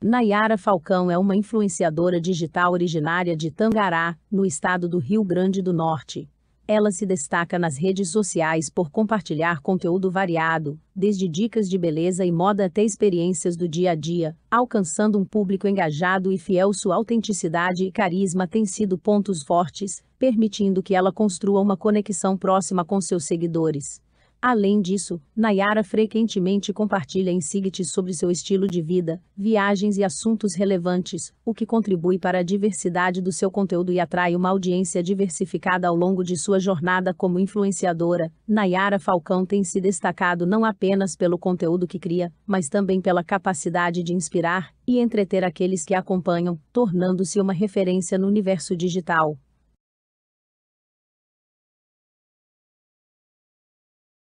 Nayara Falcão é uma influenciadora digital originária de Tangará, no estado do Rio Grande do Norte. Ela se destaca nas redes sociais por compartilhar conteúdo variado, desde dicas de beleza e moda até experiências do dia a dia, alcançando um público engajado e fiel. Sua autenticidade e carisma têm sido pontos fortes, permitindo que ela construa uma conexão próxima com seus seguidores. Além disso, Nayara frequentemente compartilha insights sobre seu estilo de vida, viagens e assuntos relevantes, o que contribui para a diversidade do seu conteúdo e atrai uma audiência diversificada ao longo de sua jornada como influenciadora. Nayara Falcão tem se destacado não apenas pelo conteúdo que cria, mas também pela capacidade de inspirar e entreter aqueles que a acompanham, tornando-se uma referência no universo digital.